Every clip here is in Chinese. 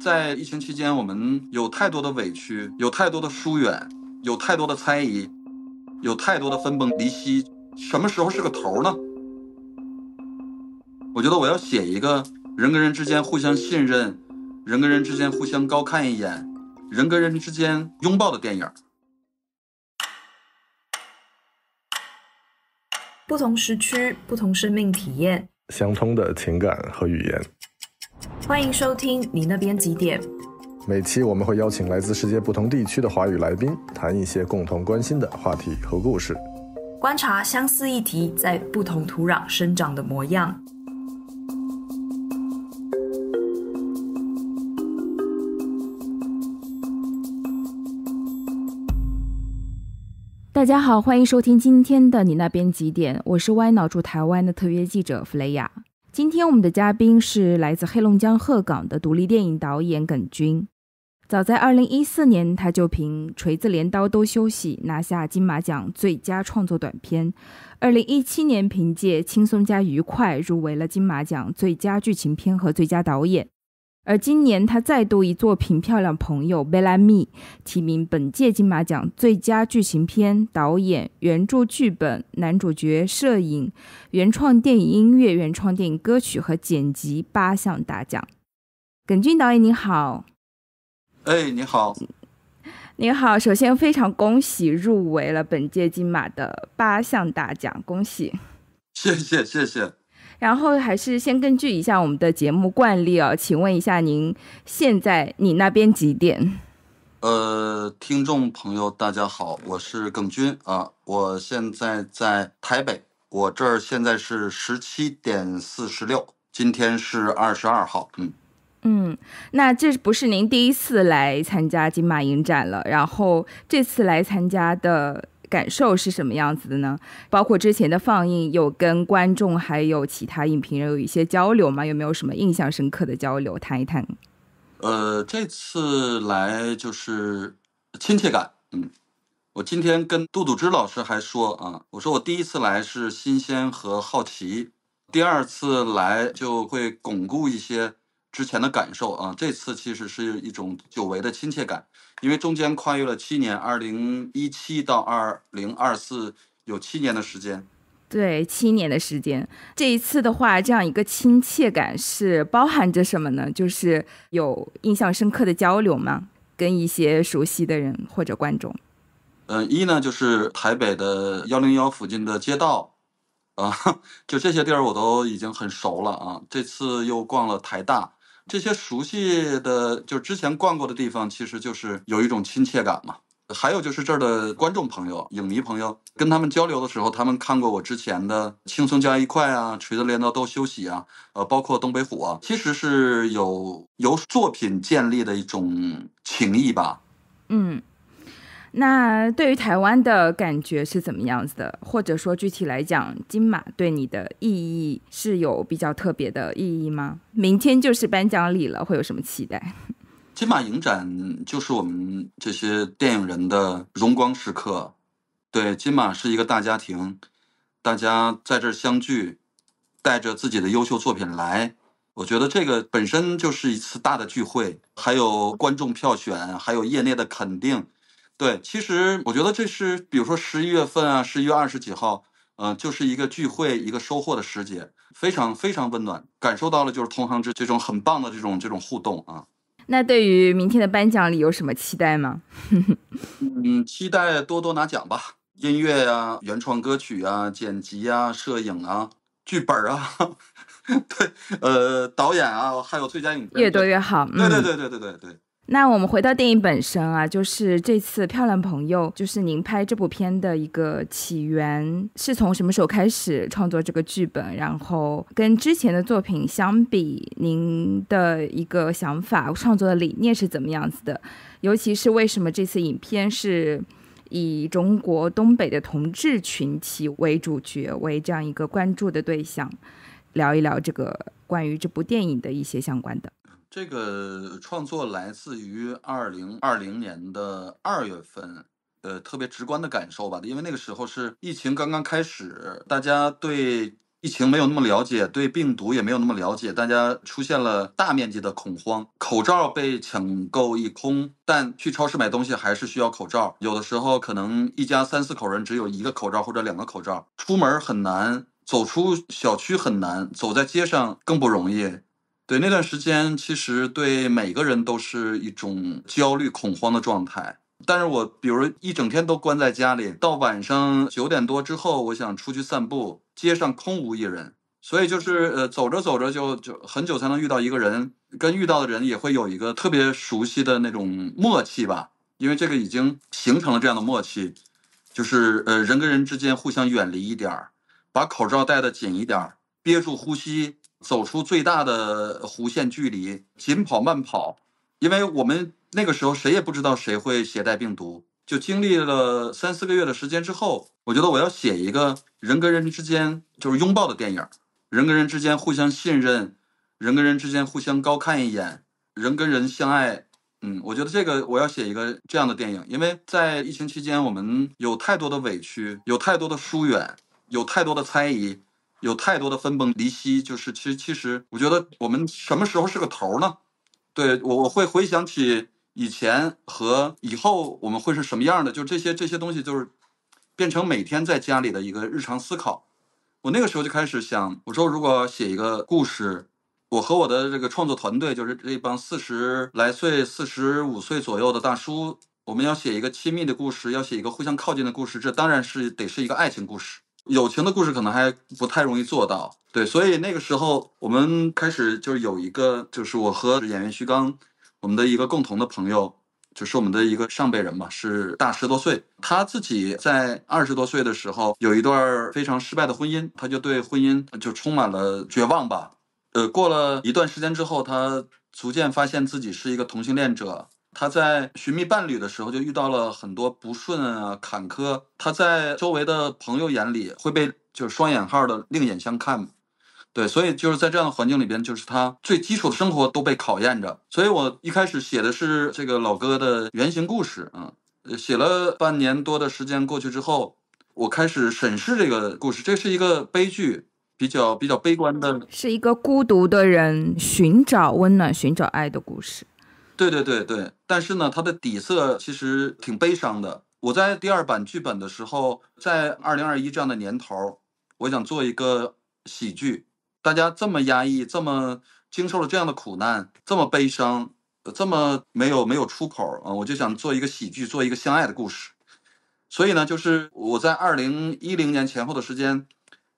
在疫情期间，我们有太多的委屈，有太多的疏远，有太多的猜疑，有太多的分崩离析。什么时候是个头呢？我觉得我要写一个人跟人之间互相信任，人跟人之间互相高看一眼，人跟人之间拥抱的电影。不同时区，不同生命体验，相通的情感和语言。欢迎收听《你那边几点》。每期我们会邀请来自世界不同地区的华语来宾，谈一些共同关心的话题和故事。观察相似议题在不同土壤生长的模样。大家好，欢迎收听今天的《你那边几点》，我是歪脑驻台湾的特约记者弗雷亚。今天我们的嘉宾是来自黑龙江鹤岗的独立电影导演耿军。早在2014年，他就凭《锤子镰刀都休息》拿下金马奖最佳创作短片；2017年，凭借《轻松加愉快》入围了金马奖最佳剧情片和最佳导演。而今年，他再度以作品《漂亮朋友》《贝拉米》提名本届金马奖最佳剧情片、导演、原著剧本、男主角、摄影、原创电影音乐、原创电影歌曲和剪辑八项大奖。耿军导演，你好。哎，你好。你好，首先非常恭喜入围了本届金马的八项大奖，恭喜。谢谢，谢谢。然后还是先根据一下我们的节目惯例啊，请问一下您现在你那边几点？呃，听众朋友大家好，我是耿军啊，我现在在台北，我这儿现在是十七点四十六，今天是二十二号，嗯。嗯，那这不是您第一次来参加金马影展了，然后这次来参加的。感受是什么样子的呢？包括之前的放映，有跟观众还有其他影评人有一些交流吗？有没有什么印象深刻的交流？谈一谈。呃，这次来就是亲切感。嗯，我今天跟杜杜之老师还说啊，我说我第一次来是新鲜和好奇，第二次来就会巩固一些之前的感受啊。这次其实是一种久违的亲切感。因为中间跨越了七年，二零一七到二零二四有七年的时间。对，七年的时间。这一次的话，这样一个亲切感是包含着什么呢？就是有印象深刻的交流吗？跟一些熟悉的人或者观众？嗯，一呢就是台北的幺零幺附近的街道啊，就这些地儿我都已经很熟了啊。这次又逛了台大。这些熟悉的，就是之前逛过的地方，其实就是有一种亲切感嘛。还有就是这儿的观众朋友、影迷朋友，跟他们交流的时候，他们看过我之前的《轻松加一块》啊，《锤子镰刀都休息》啊，呃，包括《东北虎》啊，其实是有由作品建立的一种情谊吧。嗯。那对于台湾的感觉是怎么样子的？或者说具体来讲，金马对你的意义是有比较特别的意义吗？明天就是颁奖礼了，会有什么期待？金马影展就是我们这些电影人的荣光时刻。对，金马是一个大家庭，大家在这儿相聚，带着自己的优秀作品来，我觉得这个本身就是一次大的聚会，还有观众票选，还有业内的肯定。对，其实我觉得这是，比如说十一月份啊，十一月二十几号，嗯，就是一个聚会、一个收获的时节，非常非常温暖，感受到了就是同行之这种很棒的这种这种互动啊。那对于明天的颁奖礼有什么期待吗？嗯，期待多多拿奖吧，音乐呀、原创歌曲啊、剪辑啊、摄影啊、剧本啊，对，呃，导演啊，还有最佳影，片，越多越好。对对对对对对对。那我们回到电影本身啊，就是这次《漂亮朋友》，就是您拍这部片的一个起源是从什么时候开始创作这个剧本？然后跟之前的作品相比，您的一个想法、创作的理念是怎么样子的？尤其是为什么这次影片是以中国东北的同志群体为主角为这样一个关注的对象？聊一聊这个关于这部电影的一些相关的。这个创作来自于二零二零年的二月份，呃，特别直观的感受吧，因为那个时候是疫情刚刚开始，大家对疫情没有那么了解，对病毒也没有那么了解，大家出现了大面积的恐慌，口罩被抢购一空，但去超市买东西还是需要口罩，有的时候可能一家三四口人只有一个口罩或者两个口罩，出门很难，走出小区很难，走在街上更不容易。对那段时间，其实对每个人都是一种焦虑、恐慌的状态。但是我比如一整天都关在家里，到晚上九点多之后，我想出去散步，街上空无一人，所以就是呃，走着走着就就很久才能遇到一个人，跟遇到的人也会有一个特别熟悉的那种默契吧，因为这个已经形成了这样的默契，就是呃，人跟人之间互相远离一点儿，把口罩戴得紧一点儿，憋住呼吸。走出最大的弧线距离，紧跑慢跑，因为我们那个时候谁也不知道谁会携带病毒，就经历了三四个月的时间之后，我觉得我要写一个人跟人之间就是拥抱的电影，人跟人之间互相信任，人跟人之间互相高看一眼，人跟人相爱，嗯，我觉得这个我要写一个这样的电影，因为在疫情期间我们有太多的委屈，有太多的疏远，有太多的猜疑。有太多的分崩离析，就是其实其实，我觉得我们什么时候是个头呢？对我我会回想起以前和以后我们会是什么样的，就这些这些东西就是变成每天在家里的一个日常思考。我那个时候就开始想，我说如果写一个故事，我和我的这个创作团队，就是这帮四十来岁、四十五岁左右的大叔，我们要写一个亲密的故事，要写一个互相靠近的故事，这当然是得是一个爱情故事。友情的故事可能还不太容易做到，对，所以那个时候我们开始就是有一个，就是我和演员徐刚，我们的一个共同的朋友，就是我们的一个上辈人嘛，是大十多岁。他自己在二十多岁的时候有一段非常失败的婚姻，他就对婚姻就充满了绝望吧。呃，过了一段时间之后，他逐渐发现自己是一个同性恋者。他在寻觅伴侣的时候，就遇到了很多不顺啊坎坷。他在周围的朋友眼里会被就是双引号的另眼相看，对，所以就是在这样的环境里边，就是他最基础的生活都被考验着。所以我一开始写的是这个老哥的原型故事啊，写了半年多的时间过去之后，我开始审视这个故事，这是一个悲剧，比较比较悲观的，是一个孤独的人寻找温暖、寻找爱的故事。对对对对，但是呢，它的底色其实挺悲伤的。我在第二版剧本的时候，在二零二一这样的年头我想做一个喜剧。大家这么压抑，这么经受了这样的苦难，这么悲伤，这么没有没有出口啊，我就想做一个喜剧，做一个相爱的故事。所以呢，就是我在二零一零年前后的时间，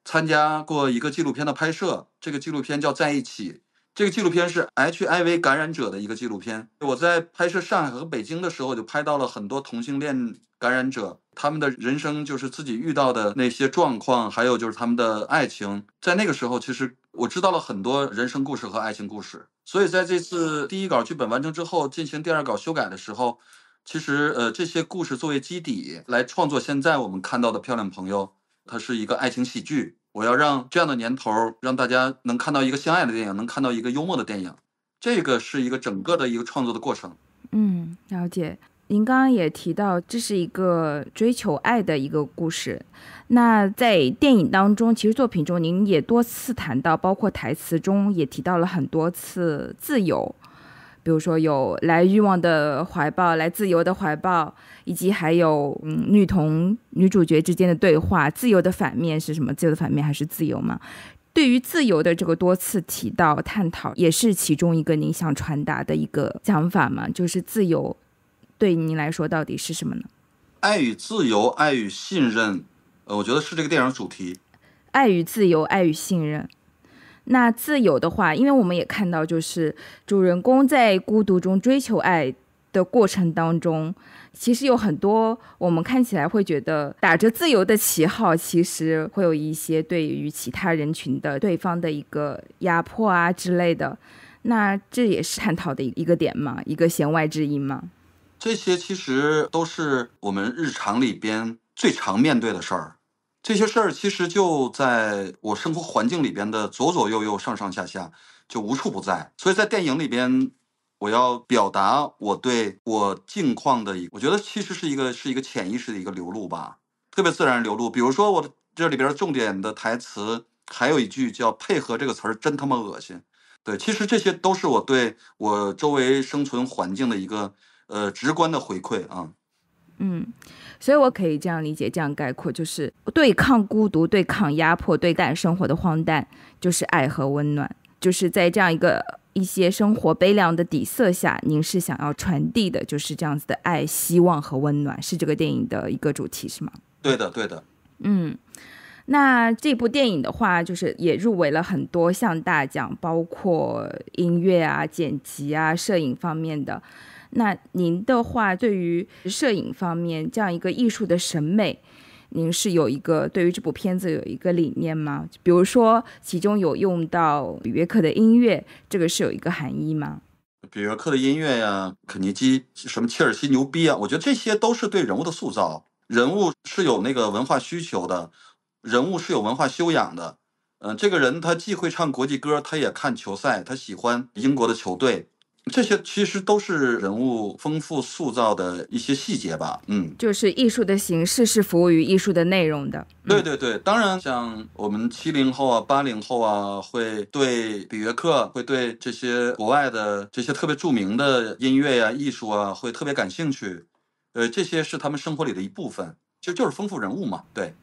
参加过一个纪录片的拍摄，这个纪录片叫《在一起》。这个纪录片是 HIV 感染者的一个纪录片。我在拍摄上海和北京的时候，就拍到了很多同性恋感染者，他们的人生就是自己遇到的那些状况，还有就是他们的爱情。在那个时候，其实我知道了很多人生故事和爱情故事。所以在这次第一稿剧本完成之后，进行第二稿修改的时候，其实呃这些故事作为基底来创作，现在我们看到的《漂亮朋友》，它是一个爱情喜剧。我要让这样的年头让大家能看到一个相爱的电影，能看到一个幽默的电影，这个是一个整个的一个创作的过程。嗯，了解。您刚刚也提到，这是一个追求爱的一个故事。那在电影当中，其实作品中您也多次谈到，包括台词中也提到了很多次自由。比如说有来欲望的怀抱，来自由的怀抱，以及还有嗯女同女主角之间的对话。自由的反面是什么？自由的反面还是自由吗？对于自由的这个多次提到探讨，也是其中一个您想传达的一个想法吗？就是自由，对您来说到底是什么呢？爱与自由，爱与信任，呃，我觉得是这个电影主题。爱与自由，爱与信任。那自由的话，因为我们也看到，就是主人公在孤独中追求爱的过程当中，其实有很多我们看起来会觉得打着自由的旗号，其实会有一些对于其他人群的对方的一个压迫啊之类的。那这也是探讨的一个点嘛，一个弦外之音吗？这些其实都是我们日常里边最常面对的事儿。这些事儿其实就在我生活环境里边的左左右右、上上下下，就无处不在。所以在电影里边，我要表达我对我境况的一，我觉得其实是一个是一个潜意识的一个流露吧，特别自然流露。比如说我这里边重点的台词，还有一句叫“配合”这个词儿，真他妈恶心。对，其实这些都是我对我周围生存环境的一个呃直观的回馈啊。嗯，所以我可以这样理解，这样概括，就是对抗孤独，对抗压迫，对待生活的荒诞，就是爱和温暖，就是在这样一个一些生活悲凉的底色下，您是想要传递的，就是这样子的爱、希望和温暖，是这个电影的一个主题，是吗？对的，对的。嗯，那这部电影的话，就是也入围了很多项大奖，包括音乐啊、剪辑啊、摄影方面的。那您的话对于摄影方面这样一个艺术的审美，您是有一个对于这部片子有一个理念吗？比如说其中有用到比约克的音乐，这个是有一个含义吗？比约克的音乐呀，肯尼基什么切尔西牛逼啊？我觉得这些都是对人物的塑造。人物是有那个文化需求的，人物是有文化修养的。嗯，这个人他既会唱国际歌，他也看球赛，他喜欢英国的球队。这些其实都是人物丰富塑造的一些细节吧，嗯，就是艺术的形式是服务于艺术的内容的，对对对。当然，像我们七零后啊、八零后啊，会对比约克、会对这些国外的这些特别著名的音乐呀、艺术啊，会特别感兴趣，呃，这些是他们生活里的一部分，就就是丰富人物嘛，对，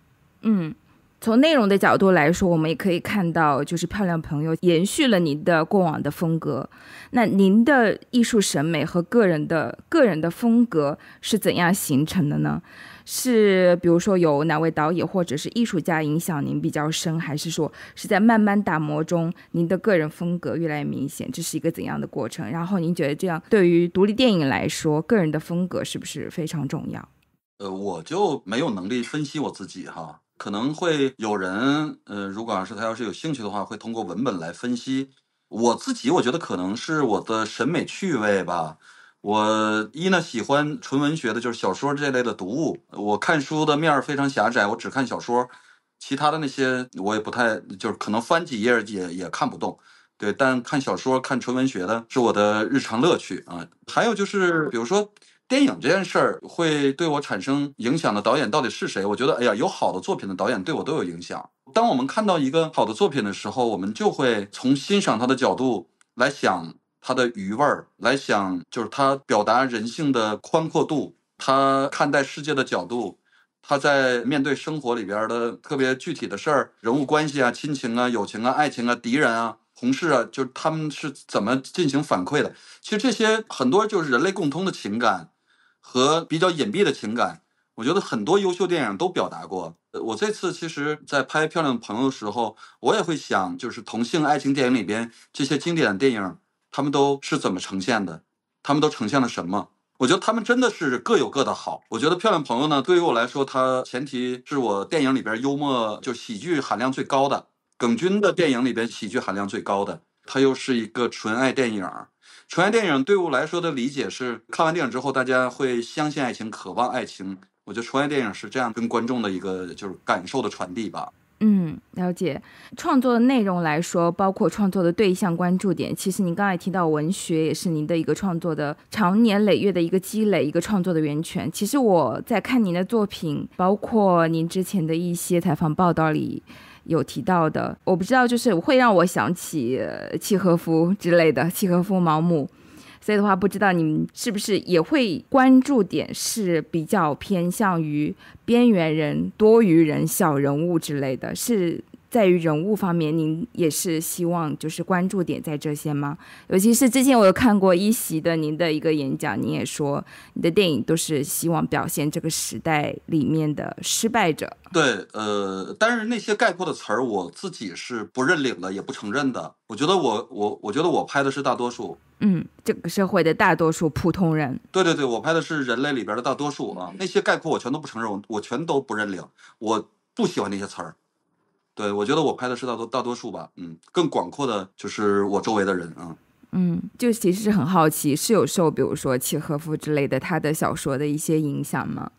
嗯。从内容的角度来说，我们也可以看到，就是漂亮朋友延续了您的过往的风格。那您的艺术审美和个人的个人的风格是怎样形成的呢？是比如说有哪位导演或者是艺术家影响您比较深，还是说是在慢慢打磨中，您的个人风格越来越明显？这是一个怎样的过程？然后您觉得这样对于独立电影来说，个人的风格是不是非常重要？呃，我就没有能力分析我自己哈。可能会有人，呃，如果要是他要是有兴趣的话，会通过文本来分析。我自己，我觉得可能是我的审美趣味吧。我一呢喜欢纯文学的，就是小说这类的读物。我看书的面儿非常狭窄，我只看小说，其他的那些我也不太，就是可能翻几页也也看不动。对，但看小说、看纯文学的是我的日常乐趣啊。还有就是，比如说。电影这件事儿会对我产生影响的导演到底是谁？我觉得，哎呀，有好的作品的导演对我都有影响。当我们看到一个好的作品的时候，我们就会从欣赏他的角度来想他的余味儿，来想就是他表达人性的宽阔度，他看待世界的角度，他在面对生活里边的特别具体的事儿、人物关系啊、亲情啊、友情啊、爱情啊、敌人啊、同事啊，就是他们是怎么进行反馈的。其实这些很多就是人类共通的情感。和比较隐蔽的情感，我觉得很多优秀电影都表达过。我这次其实，在拍《漂亮朋友》的时候，我也会想，就是同性爱情电影里边这些经典的电影，他们都是怎么呈现的？他们都呈现了什么？我觉得他们真的是各有各的好。我觉得《漂亮朋友》呢，对于我来说，它前提是我电影里边幽默就喜剧含量最高的，耿军的电影里边喜剧含量最高的，它又是一个纯爱电影。纯爱电影对我来说的理解是，看完电影之后，大家会相信爱情，渴望爱情。我觉得纯爱电影是这样跟观众的一个就是感受的传递吧。嗯，了解。创作的内容来说，包括创作的对象、关注点，其实您刚才提到文学也是您的一个创作的长年累月的一个积累，一个创作的源泉。其实我在看您的作品，包括您之前的一些采访报道里。有提到的，我不知道，就是会让我想起契诃夫之类的，契诃夫、毛姆，所以的话，不知道你们是不是也会关注点是比较偏向于边缘人、多余人、小人物之类的，是。在于人物方面，您也是希望就是关注点在这些吗？尤其是之前我有看过一席的您的一个演讲，您也说你的电影都是希望表现这个时代里面的失败者。对，呃，但是那些概括的词儿，我自己是不认领的，也不承认的。我觉得我我我觉得我拍的是大多数。嗯，这个社会的大多数普通人。对对对，我拍的是人类里边的大多数啊。那些概括我全都不承认，我我全都不认领，我不喜欢那些词儿。对，我觉得我拍的是大多大多数吧，嗯，更广阔的就是我周围的人啊，嗯，就其实是很好奇，是有受比如说契诃夫之类的他的小说的一些影响吗？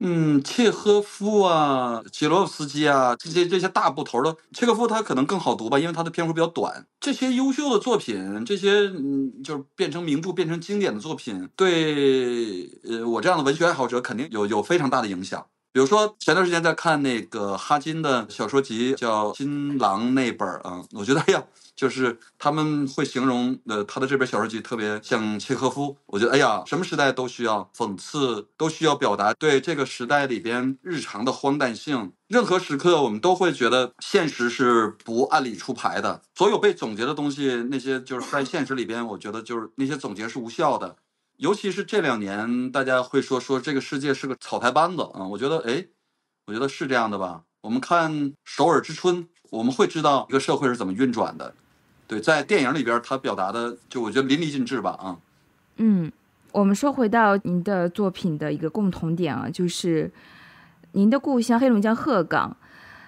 嗯，契诃夫啊，契罗夫斯基啊，这些这些大部头的，契诃夫他可能更好读吧，因为他的篇幅比较短。这些优秀的作品，这些嗯，就是变成名著、变成经典的作品，对，呃，我这样的文学爱好者肯定有有非常大的影响。比如说前段时间在看那个哈金的小说集，叫《金狼》那本儿啊，我觉得 呀，就是他们会形容呃他的这本小说集特别像契诃夫。我觉得哎呀，什么时代都需要讽刺，都需要表达对这个时代里边日常的荒诞性。任何时刻我们都会觉得现实是不按理出牌的。所有被总结的东西，那些就是在现实里边，我觉得就是那些总结是无效的。尤其是这两年，大家会说说这个世界是个草台班子啊，我觉得，哎，我觉得是这样的吧。我们看《首尔之春》，我们会知道一个社会是怎么运转的，对，在电影里边，他表达的就我觉得淋漓尽致吧啊。嗯，我们说回到您的作品的一个共同点啊，就是您的故乡黑龙江鹤岗。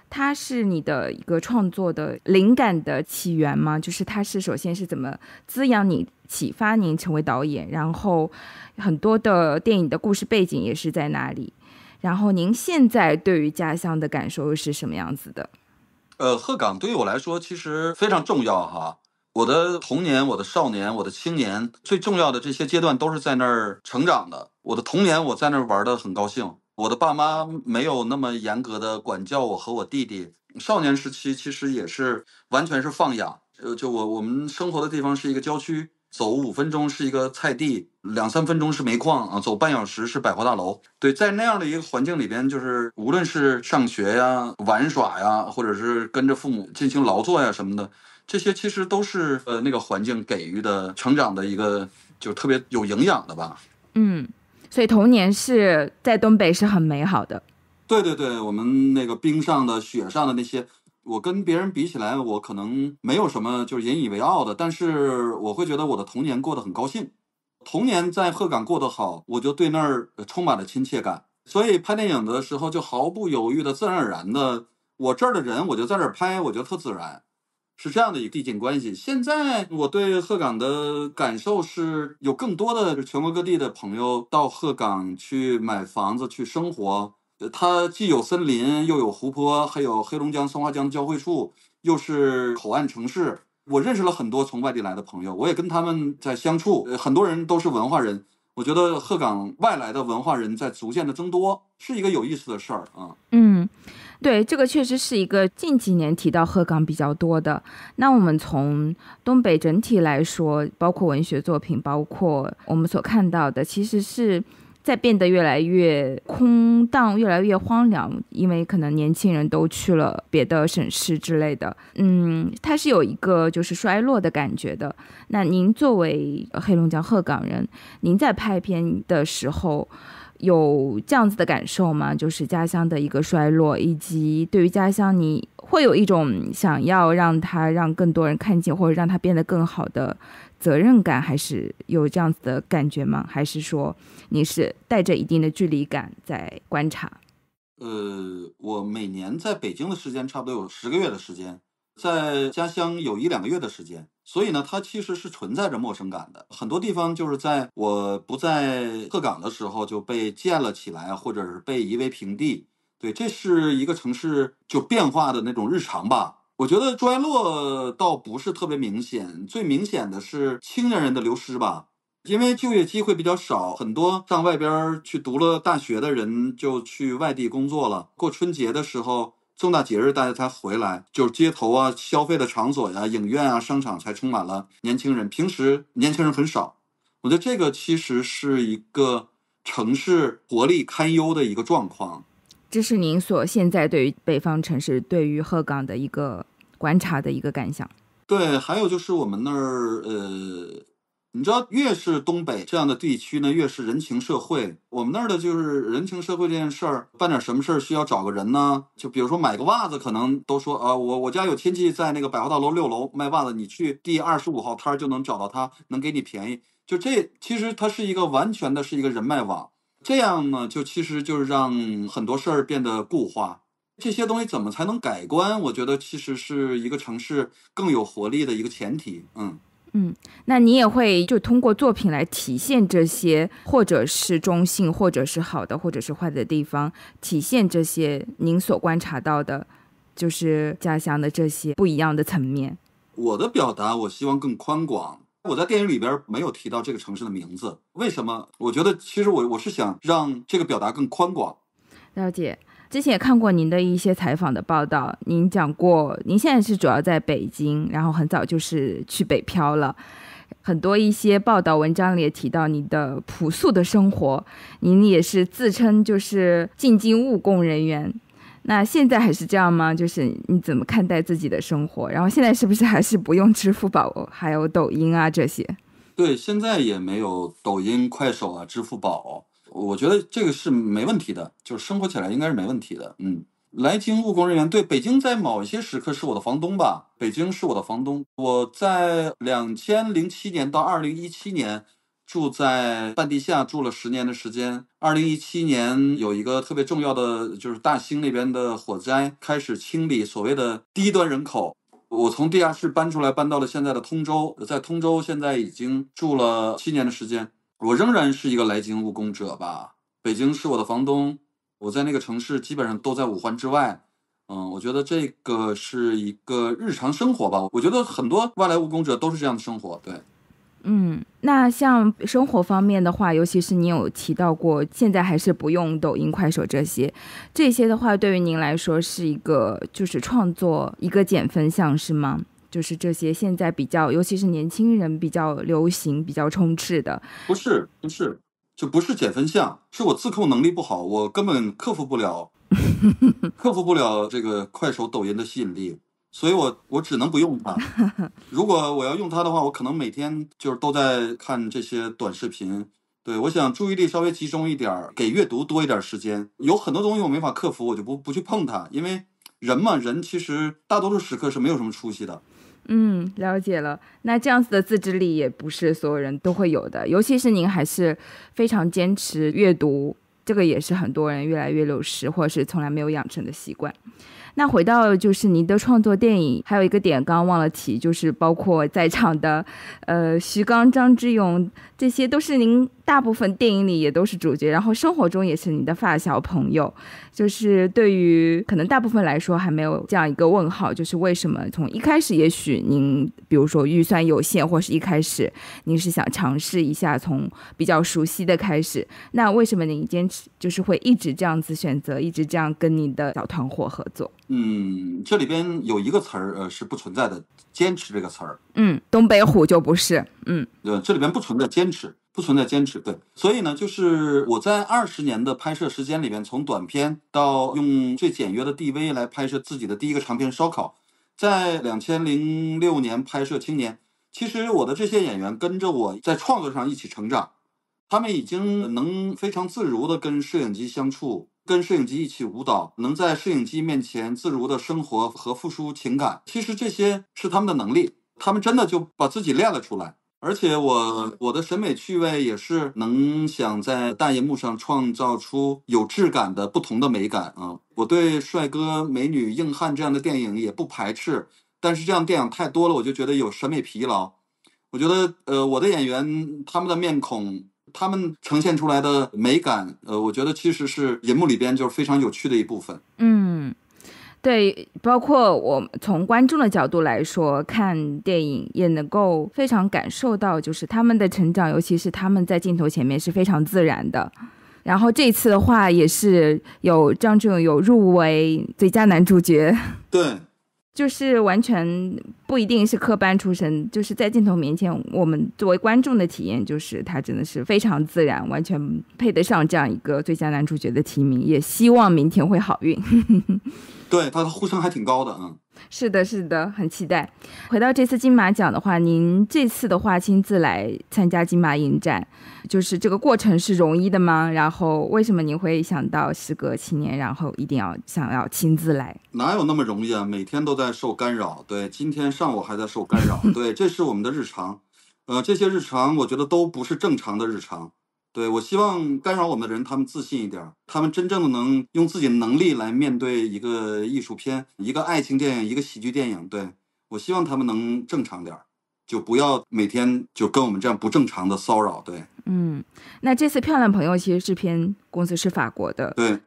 它是你的一个创作的灵感的起源吗？就是它是首先是怎么滋养你、启发您成为导演？然后很多的电影的故事背景也是在哪里？然后您现在对于家乡的感受又是什么样子的？呃，鹤岗对于我来说其实非常重要哈。我的童年、我的少年、我的青年最重要的这些阶段都是在那儿成长的。我的童年我在那儿玩的很高兴。我的爸妈没有那么严格的管教我和我弟弟，少年时期其实也是完全是放养。呃，就我我们生活的地方是一个郊区，走五分钟是一个菜地，两三分钟是煤矿啊，走半小时是百货大楼。对，在那样的一个环境里边，就是无论是上学呀、玩耍呀，或者是跟着父母进行劳作呀什么的，这些其实都是呃那个环境给予的成长的一个就特别有营养的吧。嗯。所以童年是在东北是很美好的。对对对，我们那个冰上的、雪上的那些，我跟别人比起来，我可能没有什么就是引以为傲的，但是我会觉得我的童年过得很高兴。童年在鹤岗过得好，我就对那儿充满了亲切感，所以拍电影的时候就毫不犹豫的、自然而然的，我这儿的人我就在这儿拍，我觉得特自然。是这样的一个递进关系。现在我对鹤岗的感受是有更多的全国各地的朋友到鹤岗去买房子、去生活。它既有森林，又有湖泊，还有黑龙江松花江交汇处，又是口岸城市。我认识了很多从外地来的朋友，我也跟他们在相处。很多人都是文化人，我觉得鹤岗外来的文化人在逐渐的增多，是一个有意思的事儿啊。嗯。对，这个确实是一个近几年提到鹤岗比较多的。那我们从东北整体来说，包括文学作品，包括我们所看到的，其实是在变得越来越空荡、越来越荒凉，因为可能年轻人都去了别的省市之类的。嗯，它是有一个就是衰落的感觉的。那您作为黑龙江鹤岗人，您在拍片的时候。有这样子的感受吗？就是家乡的一个衰落，以及对于家乡，你会有一种想要让它让更多人看见，或者让它变得更好的责任感，还是有这样子的感觉吗？还是说你是带着一定的距离感在观察？呃，我每年在北京的时间差不多有十个月的时间，在家乡有一两个月的时间。所以呢，它其实是存在着陌生感的。很多地方就是在我不在鹤岗的时候就被建了起来，或者是被夷为平地。对，这是一个城市就变化的那种日常吧。我觉得衰落倒不是特别明显，最明显的是青年人的流失吧，因为就业机会比较少，很多上外边去读了大学的人就去外地工作了。过春节的时候。重大节日大家才回来，就是街头啊、消费的场所呀、影院啊、商场才充满了年轻人。平时年轻人很少，我觉得这个其实是一个城市活力堪忧的一个状况。这是您所现在对于北方城市，对于鹤岗的一个观察的一个感想。对，还有就是我们那儿呃。你知道，越是东北这样的地区呢，越是人情社会。我们那儿的就是人情社会这件事儿，办点什么事儿需要找个人呢？就比如说买个袜子，可能都说啊，我我家有亲戚在那个百货大楼六楼卖袜子，你去第二十五号摊儿就能找到他，能给你便宜。就这，其实它是一个完全的，是一个人脉网。这样呢，就其实就是让很多事儿变得固化。这些东西怎么才能改观？我觉得其实是一个城市更有活力的一个前提。嗯。嗯，那你也会就通过作品来体现这些，或者是中性，或者是好的，或者是坏的地方，体现这些您所观察到的，就是家乡的这些不一样的层面。我的表达，我希望更宽广。我在电影里边没有提到这个城市的名字，为什么？我觉得其实我我是想让这个表达更宽广。了解。之前也看过您的一些采访的报道，您讲过您现在是主要在北京，然后很早就是去北漂了。很多一些报道文章里也提到你的朴素的生活，您也是自称就是进京务工人员。那现在还是这样吗？就是你怎么看待自己的生活？然后现在是不是还是不用支付宝还有抖音啊这些？对，现在也没有抖音、快手啊、支付宝。我觉得这个是没问题的，就是生活起来应该是没问题的。嗯，来京务工人员对北京在某一些时刻是我的房东吧？北京是我的房东。我在两千零七年到二零一七年住在半地下住了十年的时间。二零一七年有一个特别重要的就是大兴那边的火灾，开始清理所谓的低端人口。我从地下室搬出来，搬到了现在的通州，在通州现在已经住了七年的时间。我仍然是一个来京务工者吧，北京是我的房东，我在那个城市基本上都在五环之外，嗯，我觉得这个是一个日常生活吧，我觉得很多外来务工者都是这样的生活，对，嗯，那像生活方面的话，尤其是你有提到过，现在还是不用抖音、快手这些，这些的话对于您来说是一个就是创作一个减分项是吗？就是这些现在比较，尤其是年轻人比较流行、比较充斥的，不是不是，就不是减分项，是我自控能力不好，我根本克服不了，克服不了这个快手、抖音的吸引力，所以我我只能不用它。如果我要用它的话，我可能每天就是都在看这些短视频。对，我想注意力稍微集中一点，给阅读多一点时间。有很多东西我没法克服，我就不不去碰它，因为人嘛，人其实大多数时刻是没有什么出息的。嗯，了解了。那这样子的自制力也不是所有人都会有的，尤其是您还是非常坚持阅读，这个也是很多人越来越流失，或者是从来没有养成的习惯。那回到就是您的创作电影，还有一个点刚刚忘了提，就是包括在场的，呃，徐刚、张志勇，这些都是您大部分电影里也都是主角，然后生活中也是您的发小朋友。就是对于可能大部分来说还没有这样一个问号，就是为什么从一开始，也许您比如说预算有限，或是一开始您是想尝试一下从比较熟悉的开始，那为什么您坚持就是会一直这样子选择，一直这样跟你的小团伙合？嗯，这里边有一个词儿，呃，是不存在的，坚持这个词儿。嗯，东北虎就不是。嗯，对，这里边不存在坚持，不存在坚持。对，所以呢，就是我在二十年的拍摄时间里边，从短片到用最简约的 DV 来拍摄自己的第一个长片《烧烤》，在两千零六年拍摄《青年》。其实我的这些演员跟着我在创作上一起成长，他们已经能非常自如的跟摄影机相处。跟摄影机一起舞蹈，能在摄影机面前自如的生活和付出情感，其实这些是他们的能力，他们真的就把自己练了出来。而且我我的审美趣味也是能想在大荧幕上创造出有质感的不同的美感啊。我对帅哥、美女、硬汉这样的电影也不排斥，但是这样电影太多了，我就觉得有审美疲劳。我觉得呃，我的演员他们的面孔。他们呈现出来的美感，呃，我觉得其实是银幕里边就是非常有趣的一部分。嗯，对，包括我从观众的角度来说，看电影也能够非常感受到，就是他们的成长，尤其是他们在镜头前面是非常自然的。然后这次的话，也是有张智勇有入围最佳男主角。对。就是完全不一定是科班出身，就是在镜头面前，我们作为观众的体验，就是他真的是非常自然，完全配得上这样一个最佳男主角的提名。也希望明天会好运。对他呼声还挺高的，嗯。是的，是的，很期待。回到这次金马奖的话，您这次的话亲自来参加金马影展，就是这个过程是容易的吗？然后为什么您会想到时隔七年，然后一定要想要亲自来？哪有那么容易啊？每天都在受干扰，对，今天上午还在受干扰，对，这是我们的日常。呃，这些日常我觉得都不是正常的日常。对，我希望干扰我们的人，他们自信一点，他们真正的能用自己的能力来面对一个艺术片、一个爱情电影、一个喜剧电影。对我希望他们能正常点，就不要每天就跟我们这样不正常的骚扰。对，嗯，那这次漂亮朋友其实制片公司是法国的，对，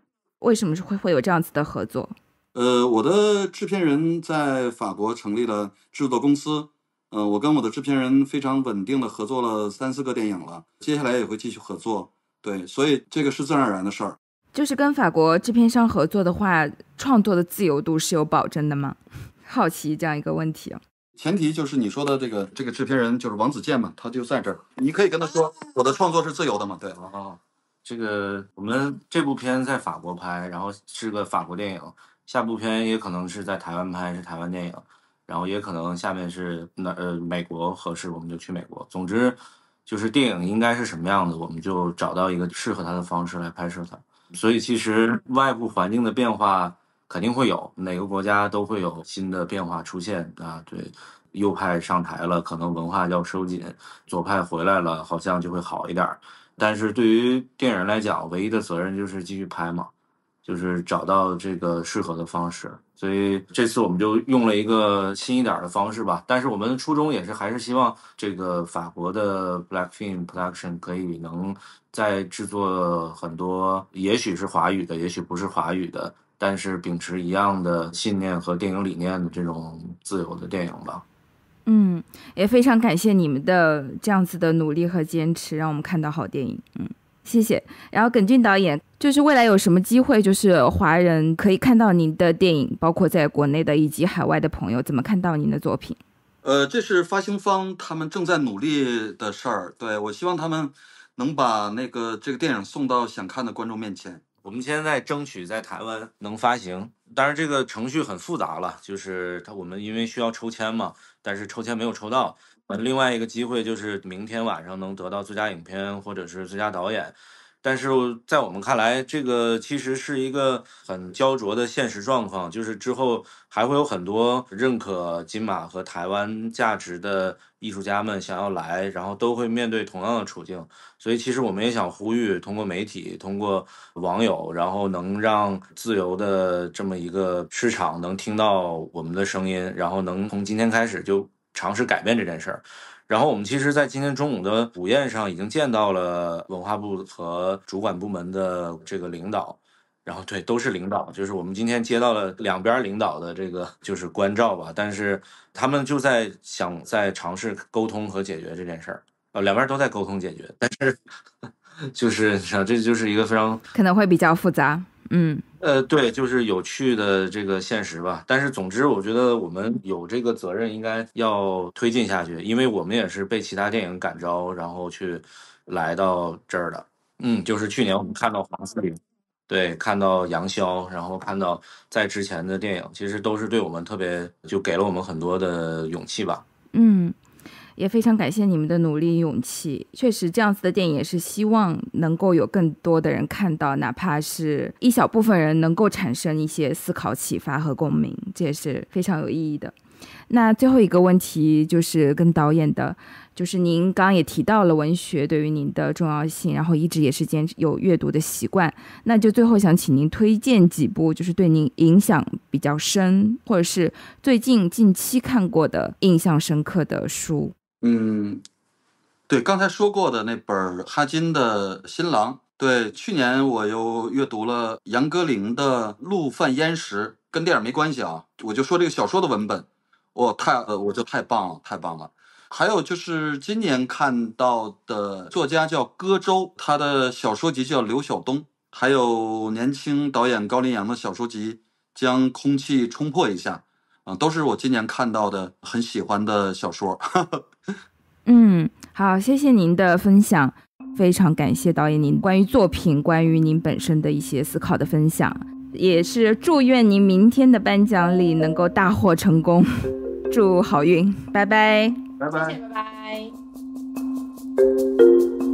为什么是会会有这样子的合作？呃，我的制片人在法国成立了制作公司。嗯，我跟我的制片人非常稳定的合作了三四个电影了，接下来也会继续合作。对，所以这个是自然而然的事儿。就是跟法国制片商合作的话，创作的自由度是有保证的吗？好奇这样一个问题。前提就是你说的这个这个制片人就是王子健嘛，他就在这儿，你可以跟他说我的创作是自由的嘛。对啊，这个我们这部片在法国拍，然后是个法国电影，下部片也可能是在台湾拍，是台湾电影。然后也可能下面是那呃美国合适，我们就去美国。总之，就是电影应该是什么样子，我们就找到一个适合它的方式来拍摄它。所以其实外部环境的变化肯定会有，哪个国家都会有新的变化出现啊。对，右派上台了，可能文化要收紧；左派回来了，好像就会好一点。但是对于电影来讲，唯一的责任就是继续拍嘛。就是找到这个适合的方式，所以这次我们就用了一个新一点的方式吧。但是我们初衷也是，还是希望这个法国的 Black Film Production 可以能在制作很多也许是华语的，也许不是华语的，但是秉持一样的信念和电影理念的这种自由的电影吧。嗯，也非常感谢你们的这样子的努力和坚持，让我们看到好电影。嗯。谢谢。然后耿俊导演，就是未来有什么机会，就是华人可以看到您的电影，包括在国内的以及海外的朋友，怎么看到您的作品？呃，这是发行方他们正在努力的事儿。对我希望他们能把那个这个电影送到想看的观众面前。我们现在争取在台湾能发行。当然，这个程序很复杂了，就是它我们因为需要抽签嘛，但是抽签没有抽到。呃，另外一个机会就是明天晚上能得到最佳影片或者是最佳导演。但是在我们看来，这个其实是一个很焦灼的现实状况，就是之后还会有很多认可金马和台湾价值的艺术家们想要来，然后都会面对同样的处境。所以，其实我们也想呼吁，通过媒体、通过网友，然后能让自由的这么一个市场能听到我们的声音，然后能从今天开始就尝试改变这件事儿。然后我们其实，在今天中午的午宴上，已经见到了文化部和主管部门的这个领导。然后对，都是领导，就是我们今天接到了两边领导的这个就是关照吧。但是他们就在想，在尝试沟通和解决这件事儿。呃，两边都在沟通解决，但是 就是想，这就是一个非常可能会比较复杂。嗯。呃，对，就是有趣的这个现实吧。但是，总之，我觉得我们有这个责任，应该要推进下去，因为我们也是被其他电影感召，然后去来到这儿的。嗯，就是去年我们看到黄四玲，对，看到杨潇，然后看到在之前的电影，其实都是对我们特别就给了我们很多的勇气吧。嗯。也非常感谢你们的努力勇气。确实，这样子的电影也是希望能够有更多的人看到，哪怕是一小部分人能够产生一些思考、启发和共鸣，这也是非常有意义的。那最后一个问题就是跟导演的，就是您刚刚也提到了文学对于您的重要性，然后一直也是坚持有阅读的习惯。那就最后想请您推荐几部就是对您影响比较深，或者是最近近期看过的印象深刻的书。嗯，对，刚才说过的那本哈金的新郎，对，去年我又阅读了杨歌苓的《陆犯烟石》，跟电影没关系啊，我就说这个小说的文本，我太，我就太棒了，太棒了。还有就是今年看到的作家叫歌舟，他的小说集叫《刘晓东》，还有年轻导演高林阳的小说集《将空气冲破一下》。都是我今年看到的很喜欢的小说。嗯，好，谢谢您的分享，非常感谢导演您关于作品、关于您本身的一些思考的分享，也是祝愿您明天的颁奖礼能够大获成功，祝好运，拜拜，拜拜，拜拜。